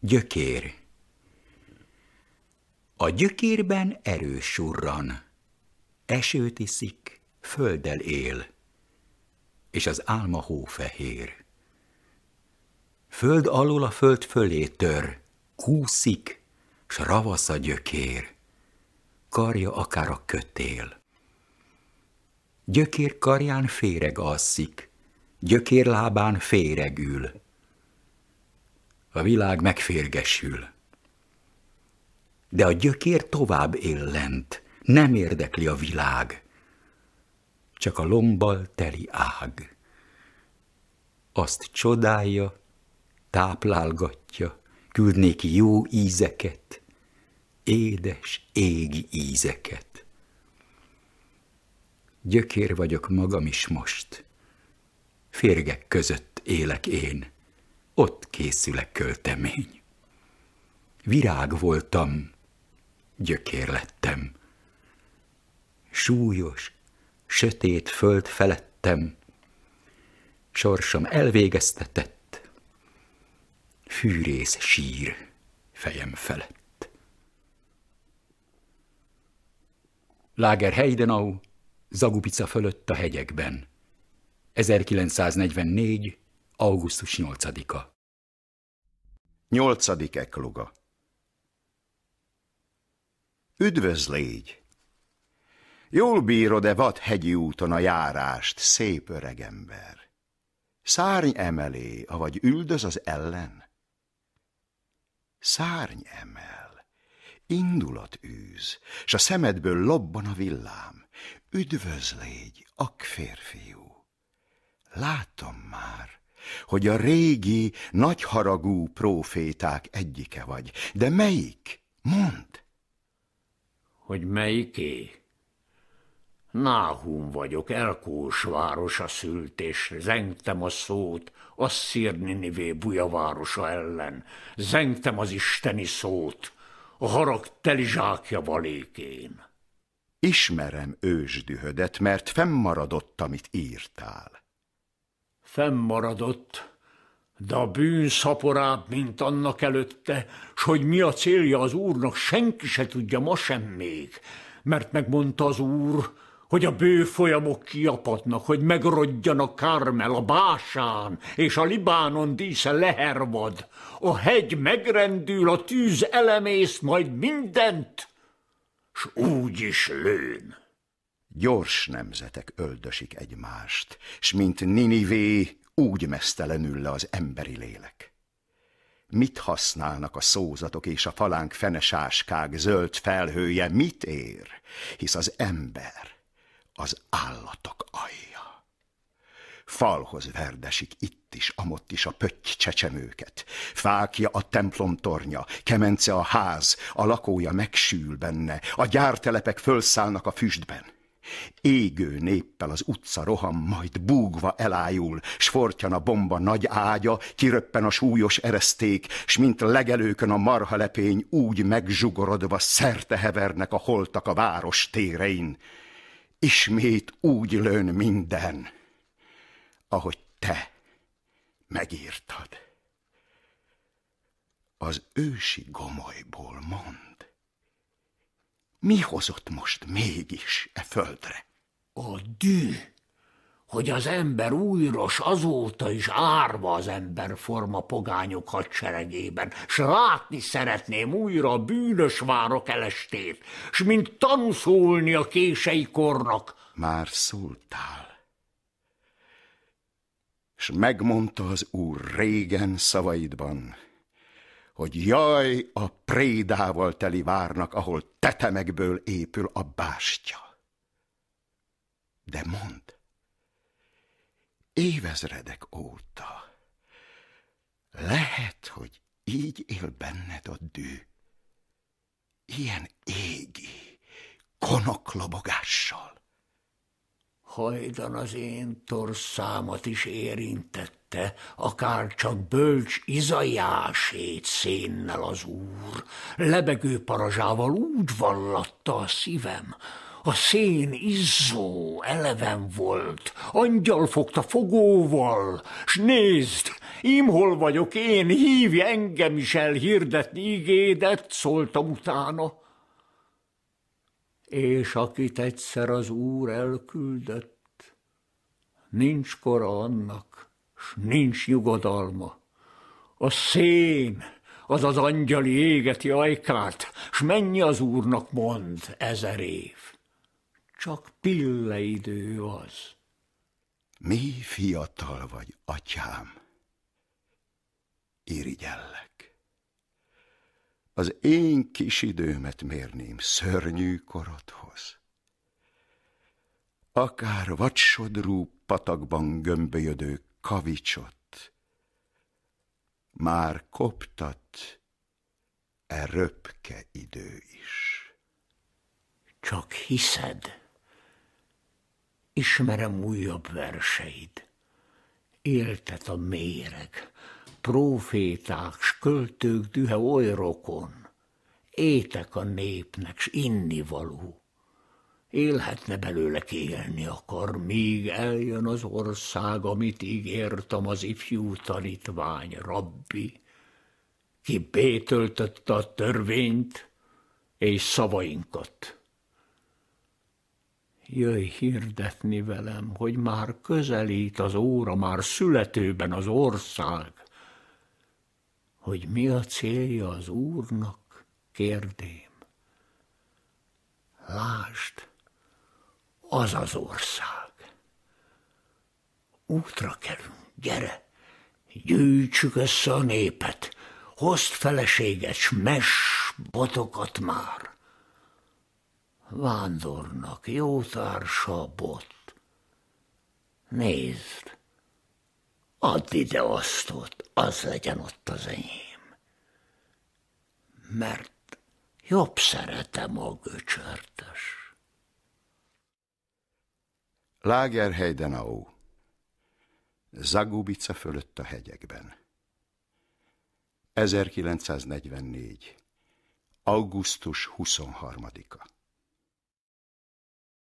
Gyökér A gyökérben erős surran, esőt iszik, földdel él, és az álma hófehér. Föld alul a föld fölé tör, kúszik, s ravasz a gyökér, karja akár a kötél. Gyökér karján féreg alszik, gyökér lábán féreg ül, a világ megférgesül. De a gyökér tovább él lent, nem érdekli a világ, csak a lombbal teli ág. Azt csodálja, táplálgatja, küld néki jó ízeket, édes égi ízeket. Gyökér vagyok magam is most, férgek között élek én, ott készül a költemény. Virág voltam, gyökér lettem. Súlyos, sötét föld felettem, sorsom elvégeztetett, fűrész sír fejem felett. Láger Heidenau, Zagupica fölött a hegyekben, 1944. Augusztus 8-a. 8. ekloga Üdvözlégy! Jól bírod-e hegyi úton a járást, szép öregember? Szárny emelé, avagy üldöz az ellen? Szárny emel, indulat űz, s a szemedből lobban a villám. Üdvözlégy, akférfiú! ak férfiú! Látom már, hogy a régi, nagyharagú próféták egyike vagy. De melyik? Mondd! Hogy melyiké? Náhum vagyok, Elkós városa szült, és zengtem a szót buja városa ellen, zengtem az isteni szót, a harag teli zsákja valékén. Ismerem ősdühödet, mert fennmaradott, amit írtál fennmaradott, de a bűn szaporább, mint annak előtte, s hogy mi a célja az úrnak, senki se tudja ma sem még, mert megmondta az úr, hogy a bő folyamok kiapadnak, hogy a Kármel, a Básán és a Libánon dísze lehervad, a hegy megrendül, a tűz elemész, majd mindent, s úgy is lőn. Gyors nemzetek öldösik egymást, s mint Ninivé úgy mesztelenül le az emberi lélek. Mit használnak a szózatok és a falánk fenesáskák zöld felhője, mit ér, hisz az ember az állatok alja. Falhoz verdesik itt is, amott is a pötty csecsemőket. Fákja a templom tornya, kemence a ház, a lakója megsül benne, a gyártelepek fölszállnak a füstben. Égő néppel az utca roham, majd búgva elájul, s fortyan a bomba nagy ágya, kiröppen a súlyos ereszték, s mint legelőkön a marhalepény úgy megzsugorodva szerte hevernek a holtak a város térein. Ismét úgy lőn minden, ahogy te megírtad. Az ősi gomolyból mond. Mi hozott most mégis e földre? A dű, hogy az ember újros azóta is árva az emberforma pogányok hadseregében, s látni szeretném újra a bűnös várok elestét, s mint tanúszólni a kései kornak. Már szóltál s megmondta az úr régen szavaidban, hogy jaj a prédával teli várnak, ahol tetemekből épül a bástya. De mond, évezredek óta lehet, hogy így él benned a dű, ilyen égi, konoklobogással. Hajdan az én torszámat is érintett tette, akár csak bölcs izajásét szénnel az úr, lebegő parazsával úgy vallatta a szívem, a szén izzó, eleven volt, angyal fogta fogóval, s nézd, imhol vagyok én, hívj engem is el hirdetni igédet, szóltam utána. És akit egyszer az Úr elküldött, nincs kora annak, s nincs nyugodalma. A szén, az az angyali égeti ajkát, s mennyi az úrnak mond ezer év. Csak pilleidő az. Mi fiatal vagy, atyám, irigyellek. Az én kis időmet mérném szörnyű korodhoz. Akár vacsodrú patakban gömbölyödő kavicsot. Már koptat e röpke idő is. Csak hiszed, ismerem újabb verseid. Éltet a méreg, próféták, s költők dühe oly rokon, étek a népnek, s innivaló. Élhetne belőle ki akar, míg eljön az ország, amit ígértem az ifjú tanítvány, rabbi, ki bétöltötte a törvényt és szavainkat. Jöjj hirdetni velem, hogy már közelít az óra, már születőben az ország. Hogy mi a célja az Úrnak, kérdém. Lásd! az az ország. Útra kerünk, gyere, gyűjtsük össze a népet, hozd feleséget, s mes botokat már. Vándornak jó társa bot. Nézd, add ide azt ott, az legyen ott az enyém. Mert jobb szeretem a göcsörtös. Lágerhejdenau, Zagubica fölött a hegyekben. 1944. augusztus 23-a.